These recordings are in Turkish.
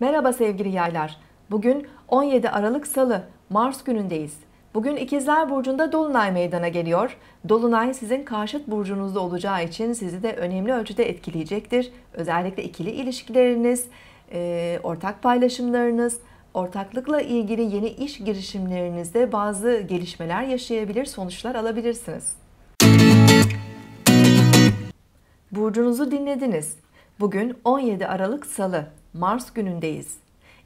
Merhaba sevgili yaylar. Bugün 17 Aralık Salı, Mars günündeyiz. Bugün İkizler Burcu'nda Dolunay meydana geliyor. Dolunay sizin karşıt burcunuzda olacağı için sizi de önemli ölçüde etkileyecektir. Özellikle ikili ilişkileriniz, e, ortak paylaşımlarınız, ortaklıkla ilgili yeni iş girişimlerinizde bazı gelişmeler yaşayabilir, sonuçlar alabilirsiniz. Burcunuzu dinlediniz. Bugün 17 Aralık Salı. Mars günündeyiz.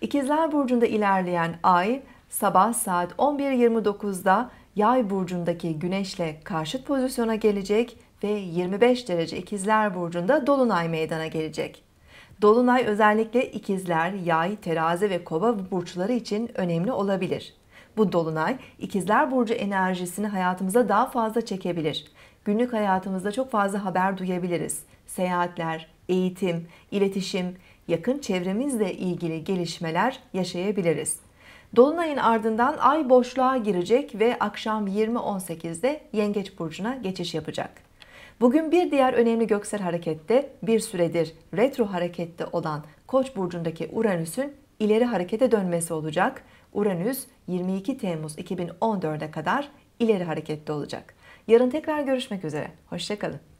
İkizler Burcu'nda ilerleyen ay sabah saat 11.29'da Yay burcundaki Güneş'le karşıt pozisyona gelecek ve 25 derece İkizler burcunda dolunay meydana gelecek. Dolunay özellikle ikizler, yay, terazi ve kova burçları için önemli olabilir. Bu dolunay ikizler burcu enerjisini hayatımıza daha fazla çekebilir. Günlük hayatımızda çok fazla haber duyabiliriz. Seyahatler, eğitim, iletişim, yakın çevremizle ilgili gelişmeler yaşayabiliriz. Dolunayın ardından ay boşluğa girecek ve akşam 20.18'de Yengeç burcuna geçiş yapacak. Bugün bir diğer önemli göksel harekette bir süredir retro harekette olan Koç burcundaki Uranüs'ün ileri harekete dönmesi olacak. Uranüs 22 Temmuz 2014'e kadar ileri harekette olacak. Yarın tekrar görüşmek üzere. Hoşçakalın.